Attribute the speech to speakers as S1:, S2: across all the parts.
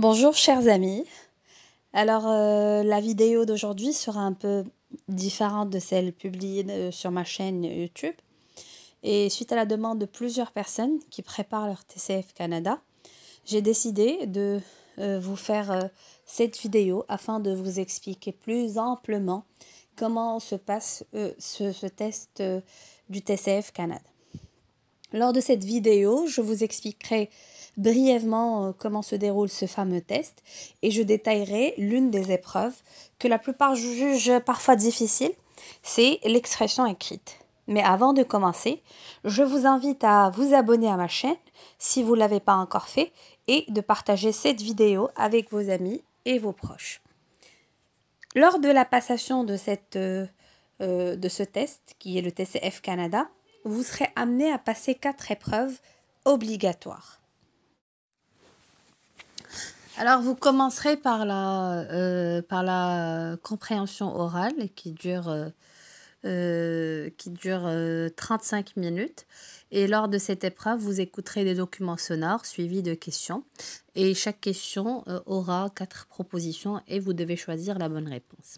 S1: Bonjour chers amis. Alors euh, la vidéo d'aujourd'hui sera un peu différente de celle publiée euh, sur ma chaîne YouTube. Et suite à la demande de plusieurs personnes qui préparent leur TCF Canada, j'ai décidé de euh, vous faire cette vidéo afin de vous expliquer plus amplement comment se passe ce, test du TCF Canada. Lors de cette vidéo, je vous expliquerai brièvement euh, comment se déroule ce fameux test et je détaillerai l'une des épreuves que la plupart jugent parfois difficile, c'est l'expression écrite. Mais avant de commencer, je vous invite à vous abonner à ma chaîne si vous ne l'avez pas encore fait et de partager cette vidéo avec vos amis et vos proches. Lors de la passation de, euh, euh, de ce test, qui est le TCF Canada, vous serez amené à passer quatre épreuves obligatoires. Alors vous commencerez par la, euh, par la compréhension orale qui dure, euh, euh, qui dure 35 minutes. Et lors de cette épreuve, vous écouterez des documents sonores suivis de questions. Et chaque question aura quatre propositions et vous devez choisir la bonne réponse.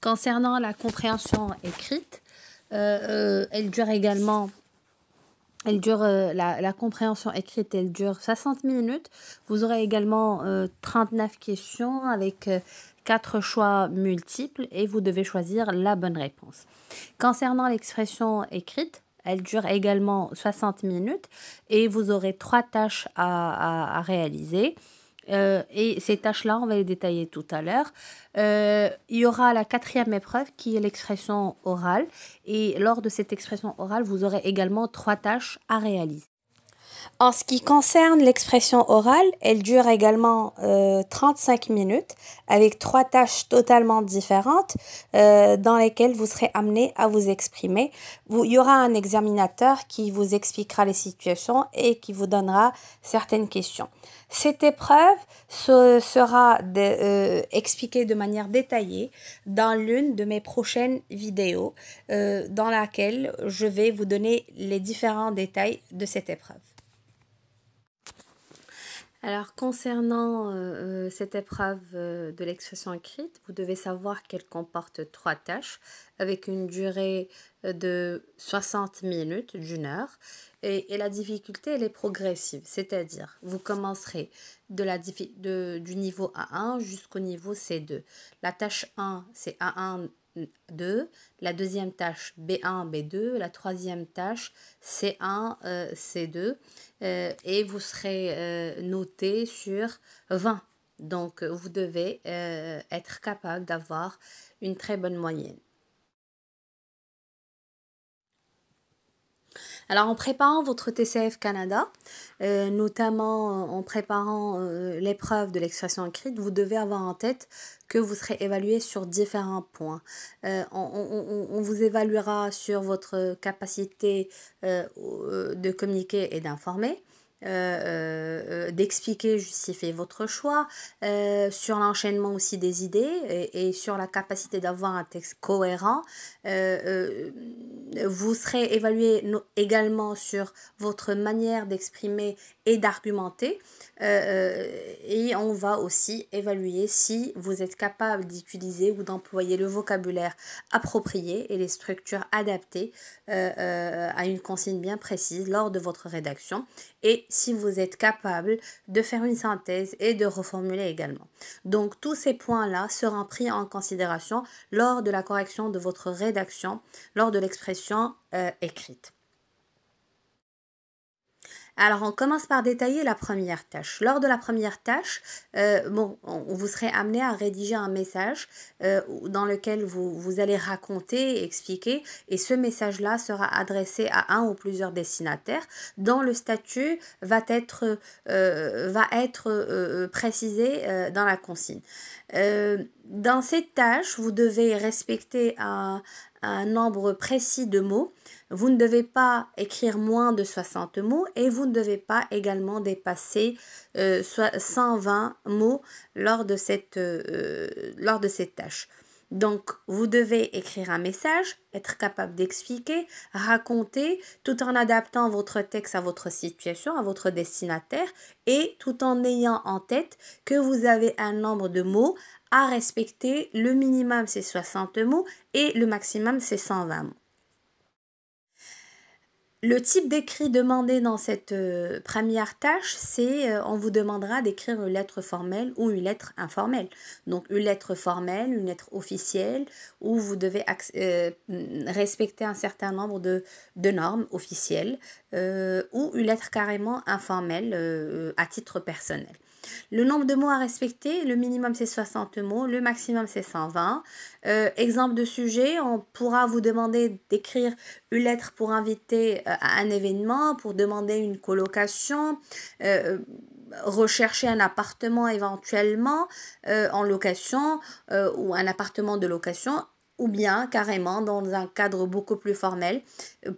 S1: concernant la compréhension écrite, euh, euh, elle dure également elle dure, euh, la, compréhension écrite, elle dure 60 minutes. Vous aurez également 39 questions avec quatre choix multiples et vous devez choisir la bonne réponse. Concernant l'expression écrite, elle dure également 60 minutes et vous aurez trois tâches à réaliser. Euh, et ces tâches-là, on va les détailler tout à l'heure. Euh, il y aura la quatrième épreuve qui est l'expression orale. Et lors de cette expression orale, vous aurez également trois tâches à réaliser. En ce qui concerne l'expression orale, elle dure également 35 euh, minutes avec trois tâches totalement différentes euh, dans lesquelles vous serez amené à vous exprimer. il y aura un examinateur qui vous expliquera les situations et qui vous donnera certaines questions. Cette épreuve sera euh, expliquée de manière détaillée dans l'une de mes prochaines vidéos dans laquelle je vais vous donner les différents détails de cette épreuve. Alors concernant euh, euh, cette épreuve euh, de l'expression écrite, vous devez savoir qu'elle comporte trois tâches avec une durée de 60 minutes, d'une heure. Et, la difficulté, elle est progressive, c'est-à-dire vous commencerez de la, du niveau A1 jusqu'au niveau C2. La tâche 1, c'est A1 2, la deuxième tâche B1, B2, la troisième tâche C1, euh, C2, euh, et vous serez euh, noté sur 20. Donc, vous devez être capable d'avoir une très bonne moyenne. Alors en préparant votre TCF Canada, euh, notamment en préparant euh, l'épreuve de l'expression écrite, vous devez avoir en tête que vous serez évalué sur différents points. Euh, on, vous évaluera sur votre capacité de communiquer et d'informer, euh, euh, euh, d'expliquer, justifier votre choix, sur l'enchaînement aussi des idées et, sur la capacité d'avoir un texte cohérent. vous serez évalué également sur votre manière d'exprimer et d'argumenter. et on va aussi évaluer si vous êtes capable d'utiliser ou d'employer le vocabulaire approprié et les structures adaptées à une consigne bien précise lors de votre rédaction. Et si vous êtes capable de faire une synthèse et de reformuler également. Donc tous ces points-là seront pris en considération lors de la correction de votre rédaction, lors de l'expression euh, écrite. Alors on commence par détailler la première tâche. Lors de la première tâche, euh, vous serez amené à rédiger un message euh, dans lequel vous, allez raconter, expliquer, et ce message-là sera adressé à un ou plusieurs destinataires. dont le statut va être, euh, précisé dans la consigne. dans cette tâche, vous devez respecter un nombre précis de mots vous ne devez pas écrire moins de 60 mots et vous ne devez pas également dépasser 120 euh, mots lors de, cette, euh, lors de cette tâche. Donc, vous devez écrire un message, être capable d'expliquer, raconter, tout en adaptant votre texte à votre situation, à votre destinataire, et tout en ayant en tête que vous avez un nombre de mots à respecter. Le minimum, c'est 60 mots, et le maximum, c'est 120 mots. Le type d'écrit demandé dans cette euh, première tâche, c'est euh, on vous demandera d'écrire une lettre formelle ou une lettre informelle. Donc une lettre formelle, une lettre officielle, où vous devez euh, respecter un certain nombre de, normes officielles, ou une lettre carrément informelle à titre personnel. Le nombre de mots à respecter, le minimum c'est 60 mots, le maximum c'est 120. Euh, exemple de sujet, on pourra vous demander d'écrire une lettre pour inviter euh, à un événement, pour demander une colocation, euh, rechercher un appartement éventuellement en location ou un appartement de location, ou bien carrément dans un cadre beaucoup plus formel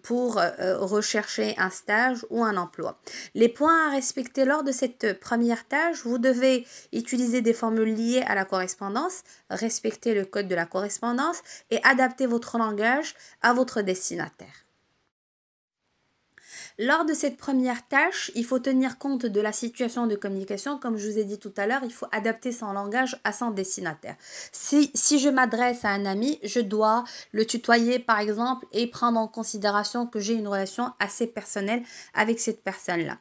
S1: pour euh, euh, rechercher un stage ou un emploi. Les points à respecter lors de cette première tâche, vous devez utiliser des formules liées à la correspondance, respecter le code de la correspondance et adapter votre langage à votre destinataire. Lors de cette première tâche, il faut tenir compte de la situation de communication. Comme je vous ai dit tout à l'heure, il faut adapter son langage à son destinataire. Si, je m'adresse à un ami, je dois le tutoyer par exemple et prendre en considération que j'ai une relation assez personnelle avec cette personne-là.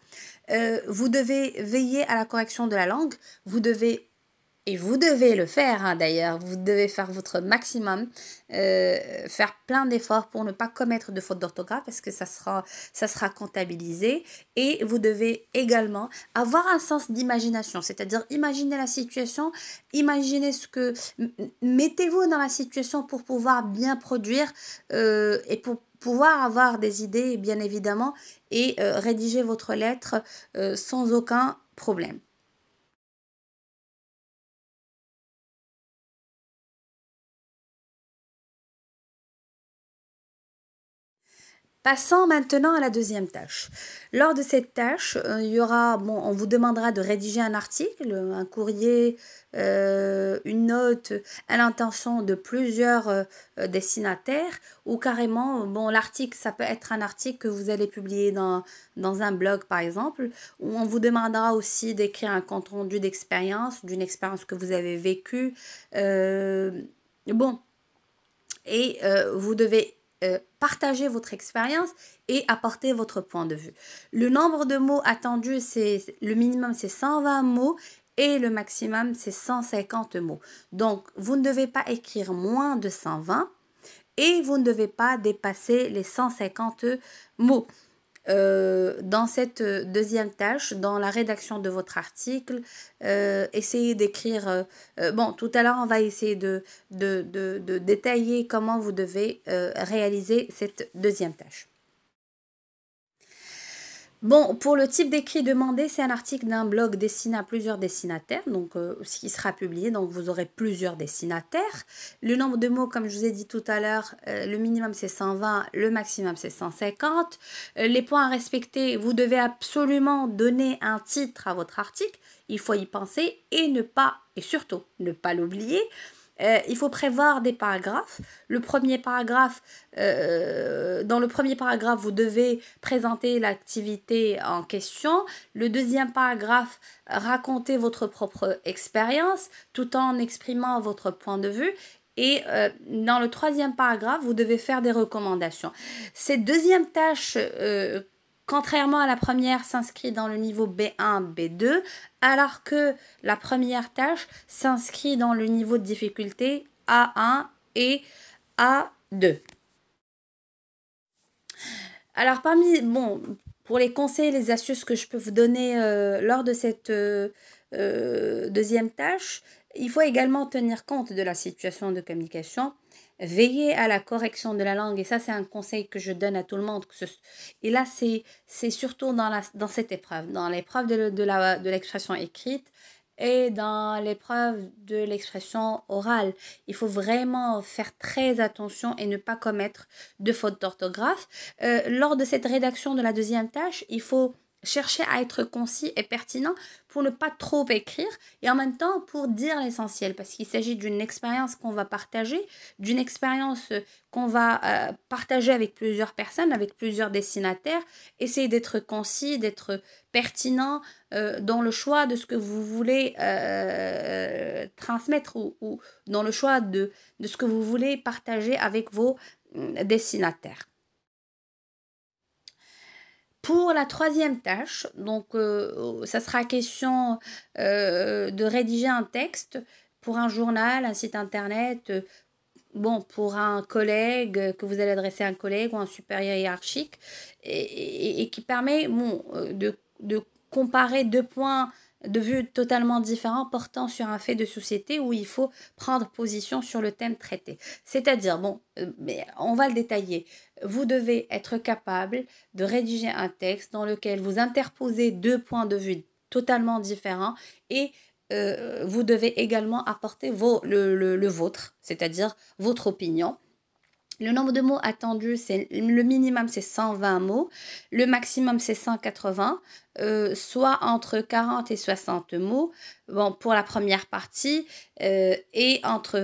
S1: Euh, vous devez veiller à la correction de la langue. Vous devez et vous devez le faire hein, d'ailleurs, vous devez faire votre maximum, euh, faire plein d'efforts pour ne pas commettre de faute d'orthographe parce que ça sera, ça sera comptabilisé. Et vous devez également avoir un sens d'imagination, c'est-à-dire imaginer la situation, imaginez ce que... Mettez-vous dans la situation pour pouvoir bien produire euh, et pour pouvoir avoir des idées, bien évidemment, et euh, rédiger votre lettre sans aucun problème. Passons maintenant à la deuxième tâche. Lors de cette tâche, euh, il y aura, bon, on vous demandera de rédiger un article, un courrier, euh, une note à l'intention de plusieurs euh, destinataires ou carrément, bon, l'article, ça peut être un article que vous allez publier dans, dans un blog par exemple, où on vous demandera aussi d'écrire un compte rendu d'expérience, d'une expérience que vous avez vécue. bon, et vous devez euh, partager votre expérience et apporter votre point de vue. Le nombre de mots attendus, c'est le minimum, c'est 120 mots et le maximum, c'est 150 mots. Donc, vous ne devez pas écrire moins de 120 et vous ne devez pas dépasser les 150 mots. Euh, dans cette euh, deuxième tâche, dans la rédaction de votre article, euh, essayez d'écrire, bon, tout à l'heure, on va essayer de, détailler comment vous devez réaliser cette deuxième tâche. Bon, pour le type d'écrit demandé, c'est un article d'un blog destiné à plusieurs destinataires, donc euh, ce qui sera publié, donc vous aurez plusieurs destinataires. Le nombre de mots, comme je vous ai dit tout à l'heure, euh, le minimum c'est 120, le maximum c'est 150. Euh, les points à respecter, vous devez absolument donner un titre à votre article, il faut y penser et ne pas, et surtout ne pas l'oublier. Euh, il faut prévoir des paragraphes. Le premier paragraphe, euh, dans le premier paragraphe, vous devez présenter l'activité en question. Le deuxième paragraphe, raconter votre propre expérience tout en exprimant votre point de vue. Et euh, dans le troisième paragraphe, vous devez faire des recommandations. Cette deuxième tâche contrairement à la première, s'inscrit dans le niveau B1, B2, alors que la première tâche s'inscrit dans le niveau de difficulté A1 et A2. Alors parmi, bon, pour les conseils, et les astuces que je peux vous donner euh, lors de cette euh, euh, deuxième tâche, il faut également tenir compte de la situation de communication Veillez à la correction de la langue, et ça c'est un conseil que je donne à tout le monde. Et là c'est surtout dans, la, dans cette épreuve, dans l'épreuve de, de l'expression de écrite et dans l'épreuve de l'expression orale. Il faut vraiment faire très attention et ne pas commettre de fautes d'orthographe. Euh, lors de cette rédaction de la deuxième tâche, il faut chercher à être concis et pertinent pour ne pas trop écrire et en même temps pour dire l'essentiel parce qu'il s'agit d'une expérience qu'on va partager, d'une expérience euh, qu'on va euh, partager avec plusieurs personnes, avec plusieurs destinataires. Essayez d'être concis, d'être pertinent euh, dans le choix de ce que vous voulez transmettre ou, dans le choix de, de ce que vous voulez partager avec vos hum, destinataires. Pour la troisième tâche, donc euh, euh, ça sera question euh, de rédiger un texte pour un journal, un site internet, bon, pour un collègue que vous allez adresser à un collègue ou un supérieur hiérarchique, et, et, et qui permet bon, de, de, comparer deux points de vue totalement différents portant sur un fait de société où il faut prendre position sur le thème traité. C'est-à-dire, bon, mais on va le détailler vous devez être capable de rédiger un texte dans lequel vous interposez deux points de vue totalement différents et euh, vous devez également apporter le, vôtre, c'est-à-dire votre opinion. Le nombre de mots attendus, le minimum c'est 120 mots, le maximum c'est 180, euh, soit entre 40 et 60 mots pour la première partie euh, et entre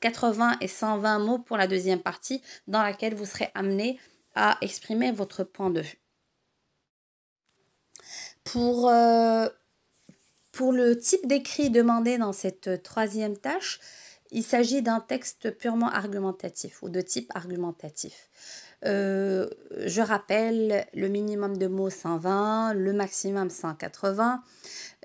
S1: 80 et 120 mots pour la deuxième partie dans laquelle vous serez amené à exprimer votre point de vue. Pour, euh, pour le type d'écrit demandé dans cette troisième tâche, il s'agit d'un texte purement argumentatif ou de type argumentatif. Euh, je rappelle le minimum de mots 120, le maximum 180.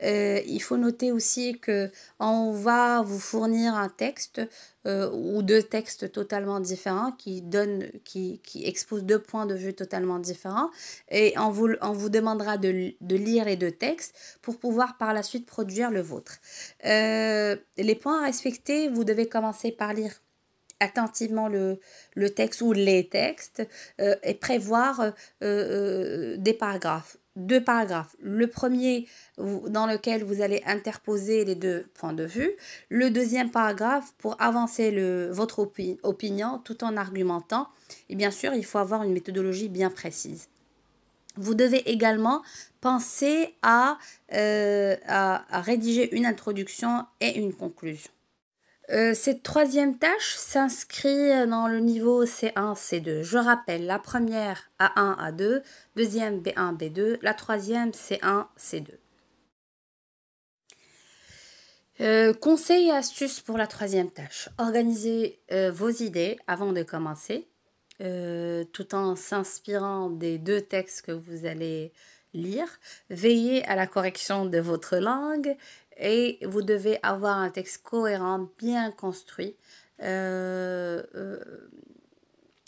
S1: Euh, il faut noter aussi que on va vous fournir un texte euh, ou deux textes totalement différents qui donnent, qui, qui exposent deux points de vue totalement différents et on vous, on vous demandera de, de lire les deux textes pour pouvoir par la suite produire le vôtre. les points à respecter, vous devez commencer par lire attentivement le, le texte ou les textes euh, et prévoir euh, euh, des paragraphes. Deux paragraphes. Le premier dans lequel vous allez interposer les deux points de vue. Le deuxième paragraphe pour avancer le, votre opinion tout en argumentant. Et bien sûr, il faut avoir une méthodologie bien précise. Vous devez également penser à, à rédiger une introduction et une conclusion. Euh, cette troisième tâche s'inscrit dans le niveau C1, C2. Je rappelle, la première A1, A2, deuxième B1, B2, la troisième C1, C2. Euh, conseils et astuces pour la troisième tâche. Organisez euh, vos idées avant de commencer, euh, tout en s'inspirant des deux textes que vous allez lire. Veillez à la correction de votre langue et vous devez avoir un texte cohérent, bien construit. Euh, euh,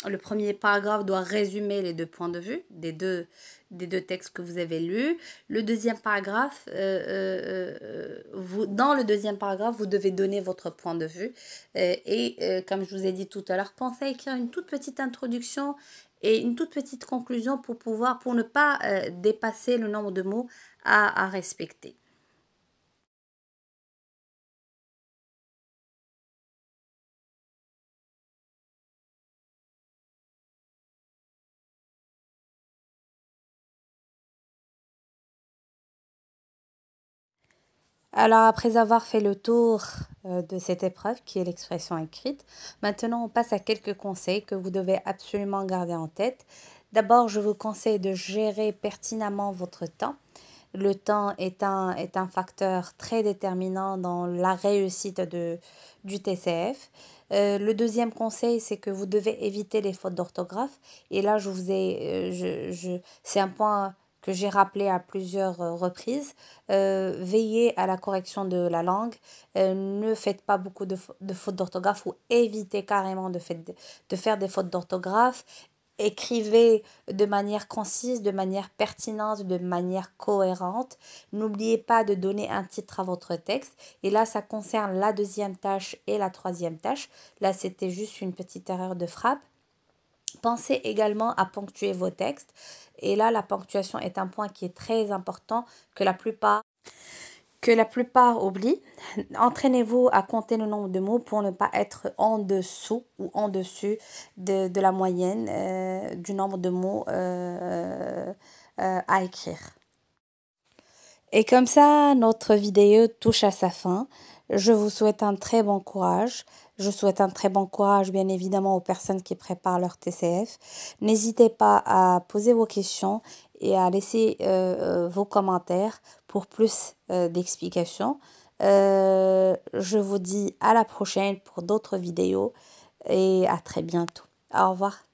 S1: le premier paragraphe doit résumer les deux points de vue des deux, des deux textes que vous avez lus. Le deuxième paragraphe, euh, vous, dans le deuxième paragraphe, vous devez donner votre point de vue. et comme je vous ai dit tout à l'heure, pensez à écrire une toute petite introduction et une toute petite conclusion pour pouvoir, pour ne pas dépasser le nombre de mots à respecter. Alors, après avoir fait le tour euh, de cette épreuve, qui est l'expression écrite, maintenant on passe à quelques conseils que vous devez absolument garder en tête. D'abord, je vous conseille de gérer pertinemment votre temps. Le temps est un, est un facteur très déterminant dans la réussite de, du TCF. Euh, le deuxième conseil, c'est que vous devez éviter les fautes d'orthographe. Et là, je vous ai, euh, je, c'est un point que j'ai rappelé à plusieurs euh, reprises. Euh, veillez à la correction de la langue. Euh, ne faites pas beaucoup de, fautes d'orthographe ou évitez carrément de, de faire des fautes d'orthographe. Écrivez de manière concise, de manière pertinente, de manière cohérente. N'oubliez pas de donner un titre à votre texte. Et là, ça concerne la deuxième tâche et la troisième tâche. Là, c'était juste une petite erreur de frappe. Pensez également à ponctuer vos textes. Et là, la ponctuation est un point qui est très important que la plupart que la plupart oublient. Entraînez-vous à compter le nombre de mots pour ne pas être en dessous ou en dessus de, la moyenne euh, du nombre de mots euh, euh, à écrire. Et comme ça, notre vidéo touche à sa fin. Je vous souhaite un très bon courage. Je souhaite un très bon courage, bien évidemment, aux personnes qui préparent leur TCF. N'hésitez pas à poser vos questions et à laisser euh, euh, vos commentaires pour plus euh, d'explications. je vous dis à la prochaine pour d'autres vidéos et à très bientôt. Au revoir.